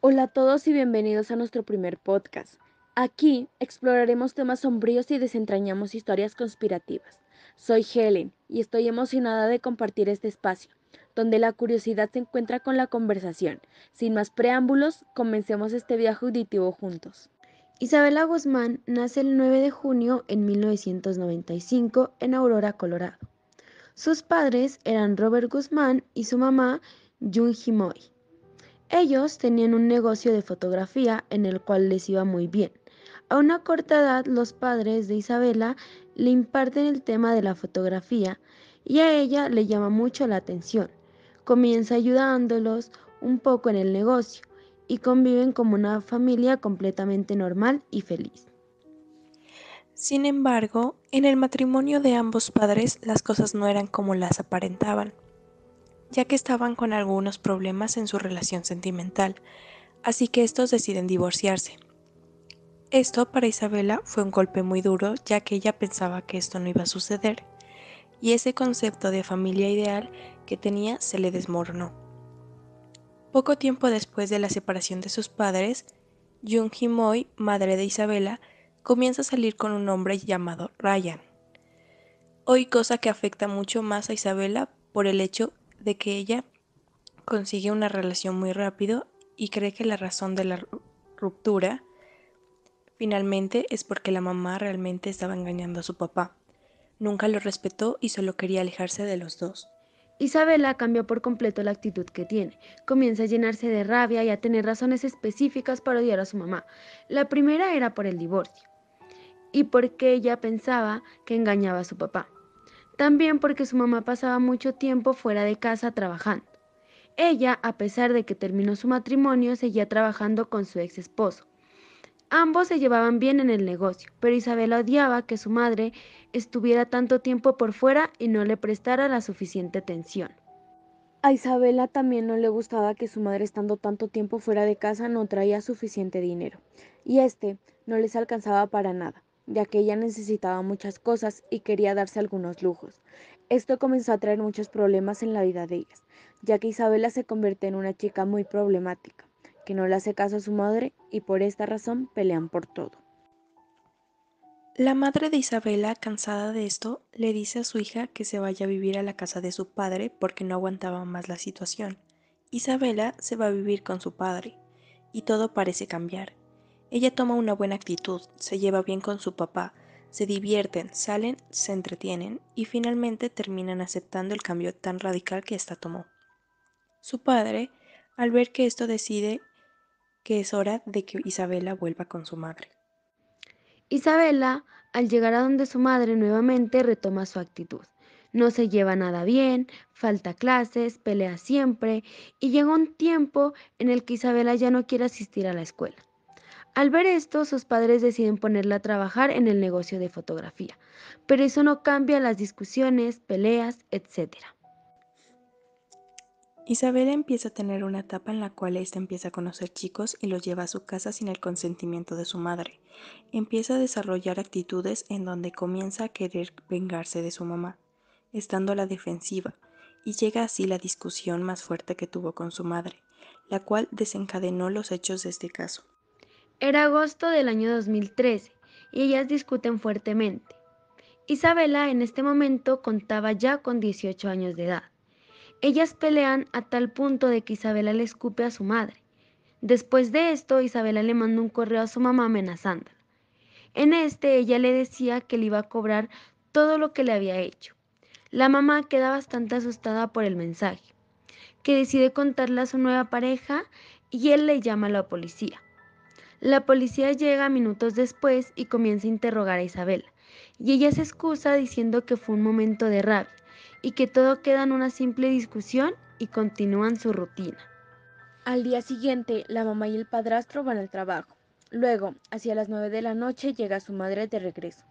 Hola a todos y bienvenidos a nuestro primer podcast. Aquí exploraremos temas sombríos y desentrañamos historias conspirativas. Soy Helen y estoy emocionada de compartir este espacio, donde la curiosidad se encuentra con la conversación. Sin más preámbulos, comencemos este viaje auditivo juntos. Isabela Guzmán nace el 9 de junio en 1995 en Aurora, Colorado. Sus padres eran Robert Guzmán y su mamá, Jun Himoy. Ellos tenían un negocio de fotografía en el cual les iba muy bien. A una corta edad los padres de Isabela le imparten el tema de la fotografía y a ella le llama mucho la atención. Comienza ayudándolos un poco en el negocio y conviven como una familia completamente normal y feliz. Sin embargo, en el matrimonio de ambos padres las cosas no eran como las aparentaban ya que estaban con algunos problemas en su relación sentimental, así que estos deciden divorciarse. Esto para Isabela fue un golpe muy duro, ya que ella pensaba que esto no iba a suceder, y ese concepto de familia ideal que tenía se le desmoronó. Poco tiempo después de la separación de sus padres, Jung Himoy, madre de Isabela, comienza a salir con un hombre llamado Ryan. Hoy cosa que afecta mucho más a Isabela por el hecho de que ella consigue una relación muy rápido y cree que la razón de la ruptura finalmente es porque la mamá realmente estaba engañando a su papá. Nunca lo respetó y solo quería alejarse de los dos. Isabela cambió por completo la actitud que tiene. Comienza a llenarse de rabia y a tener razones específicas para odiar a su mamá. La primera era por el divorcio y porque ella pensaba que engañaba a su papá. También porque su mamá pasaba mucho tiempo fuera de casa trabajando. Ella, a pesar de que terminó su matrimonio, seguía trabajando con su ex esposo. Ambos se llevaban bien en el negocio, pero Isabela odiaba que su madre estuviera tanto tiempo por fuera y no le prestara la suficiente atención. A Isabela también no le gustaba que su madre estando tanto tiempo fuera de casa no traía suficiente dinero, y este no les alcanzaba para nada ya que ella necesitaba muchas cosas y quería darse algunos lujos. Esto comenzó a traer muchos problemas en la vida de ellas, ya que Isabela se convierte en una chica muy problemática, que no le hace caso a su madre y por esta razón pelean por todo. La madre de Isabela, cansada de esto, le dice a su hija que se vaya a vivir a la casa de su padre porque no aguantaba más la situación. Isabela se va a vivir con su padre y todo parece cambiar. Ella toma una buena actitud, se lleva bien con su papá, se divierten, salen, se entretienen y finalmente terminan aceptando el cambio tan radical que ésta tomó. Su padre, al ver que esto decide que es hora de que Isabela vuelva con su madre. Isabela, al llegar a donde su madre nuevamente retoma su actitud. No se lleva nada bien, falta clases, pelea siempre y llega un tiempo en el que Isabela ya no quiere asistir a la escuela. Al ver esto, sus padres deciden ponerla a trabajar en el negocio de fotografía, pero eso no cambia las discusiones, peleas, etc. Isabela empieza a tener una etapa en la cual esta empieza a conocer chicos y los lleva a su casa sin el consentimiento de su madre. Empieza a desarrollar actitudes en donde comienza a querer vengarse de su mamá, estando a la defensiva, y llega así la discusión más fuerte que tuvo con su madre, la cual desencadenó los hechos de este caso. Era agosto del año 2013 y ellas discuten fuertemente. Isabela en este momento contaba ya con 18 años de edad. Ellas pelean a tal punto de que Isabela le escupe a su madre. Después de esto, Isabela le manda un correo a su mamá amenazándola. En este, ella le decía que le iba a cobrar todo lo que le había hecho. La mamá queda bastante asustada por el mensaje, que decide contarle a su nueva pareja y él le llama a la policía. La policía llega minutos después y comienza a interrogar a Isabela, y ella se excusa diciendo que fue un momento de rabia y que todo queda en una simple discusión y continúan su rutina. Al día siguiente, la mamá y el padrastro van al trabajo. Luego, hacia las 9 de la noche, llega su madre de regreso.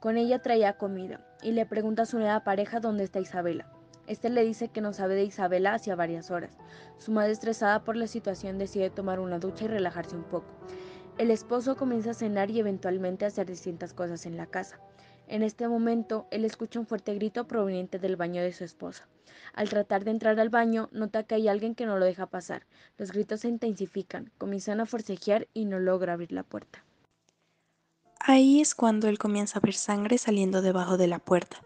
Con ella traía comida y le pregunta a su nueva pareja dónde está Isabela. Este le dice que no sabe de Isabela hacia varias horas. Su madre, estresada por la situación, decide tomar una ducha y relajarse un poco. El esposo comienza a cenar y eventualmente a hacer distintas cosas en la casa. En este momento, él escucha un fuerte grito proveniente del baño de su esposa. Al tratar de entrar al baño, nota que hay alguien que no lo deja pasar. Los gritos se intensifican, comienzan a forcejear y no logra abrir la puerta. Ahí es cuando él comienza a ver sangre saliendo debajo de la puerta.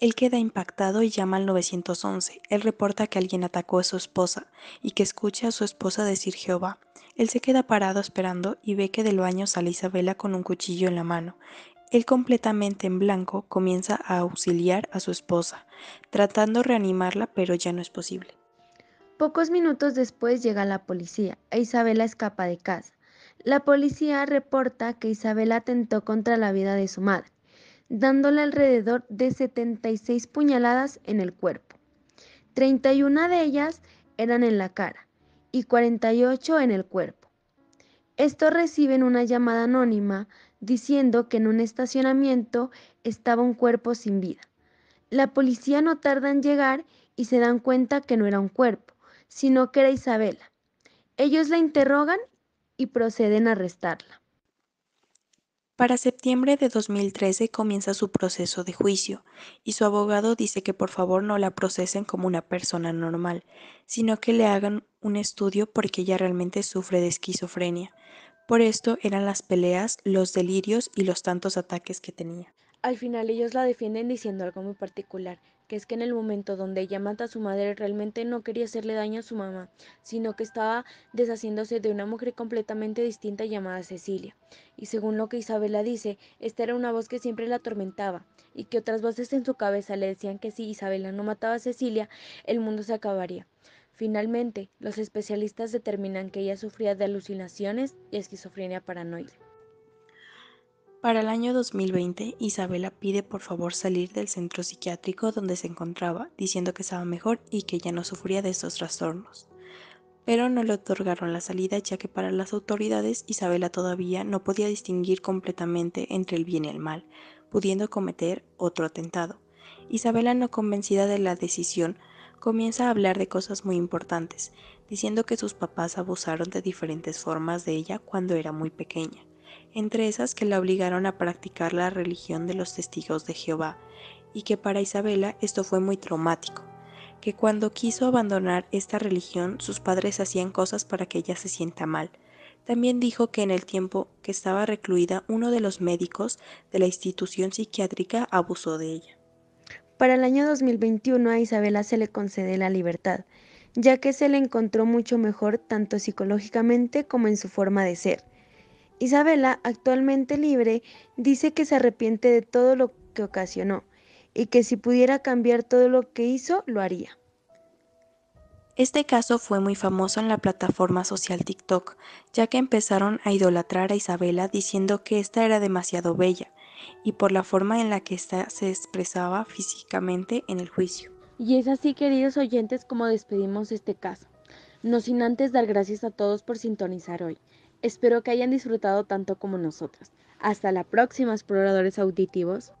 Él queda impactado y llama al 911. Él reporta que alguien atacó a su esposa y que escucha a su esposa decir Jehová. Él se queda parado esperando y ve que del baño sale Isabela con un cuchillo en la mano. Él completamente en blanco comienza a auxiliar a su esposa, tratando de reanimarla, pero ya no es posible. Pocos minutos después llega la policía e Isabela escapa de casa. La policía reporta que Isabela atentó contra la vida de su madre dándole alrededor de 76 puñaladas en el cuerpo. 31 de ellas eran en la cara y 48 en el cuerpo. Estos reciben una llamada anónima diciendo que en un estacionamiento estaba un cuerpo sin vida. La policía no tarda en llegar y se dan cuenta que no era un cuerpo, sino que era Isabela. Ellos la interrogan y proceden a arrestarla. Para septiembre de 2013 comienza su proceso de juicio y su abogado dice que por favor no la procesen como una persona normal, sino que le hagan un estudio porque ella realmente sufre de esquizofrenia. Por esto eran las peleas, los delirios y los tantos ataques que tenía. Al final ellos la defienden diciendo algo muy particular, que es que en el momento donde ella mata a su madre realmente no quería hacerle daño a su mamá, sino que estaba deshaciéndose de una mujer completamente distinta llamada Cecilia. Y según lo que Isabela dice, esta era una voz que siempre la atormentaba y que otras voces en su cabeza le decían que si Isabela no mataba a Cecilia, el mundo se acabaría. Finalmente, los especialistas determinan que ella sufría de alucinaciones y esquizofrenia paranoide. Para el año 2020, Isabela pide por favor salir del centro psiquiátrico donde se encontraba, diciendo que estaba mejor y que ya no sufría de estos trastornos. Pero no le otorgaron la salida ya que para las autoridades Isabela todavía no podía distinguir completamente entre el bien y el mal, pudiendo cometer otro atentado. Isabela, no convencida de la decisión, comienza a hablar de cosas muy importantes, diciendo que sus papás abusaron de diferentes formas de ella cuando era muy pequeña entre esas que la obligaron a practicar la religión de los testigos de Jehová, y que para Isabela esto fue muy traumático, que cuando quiso abandonar esta religión sus padres hacían cosas para que ella se sienta mal. También dijo que en el tiempo que estaba recluida uno de los médicos de la institución psiquiátrica abusó de ella. Para el año 2021 a Isabela se le concede la libertad, ya que se le encontró mucho mejor tanto psicológicamente como en su forma de ser. Isabela, actualmente libre, dice que se arrepiente de todo lo que ocasionó y que si pudiera cambiar todo lo que hizo, lo haría. Este caso fue muy famoso en la plataforma social TikTok, ya que empezaron a idolatrar a Isabela diciendo que ésta era demasiado bella y por la forma en la que ésta se expresaba físicamente en el juicio. Y es así, queridos oyentes, como despedimos este caso. No sin antes dar gracias a todos por sintonizar hoy. Espero que hayan disfrutado tanto como nosotros. Hasta la próxima, exploradores auditivos.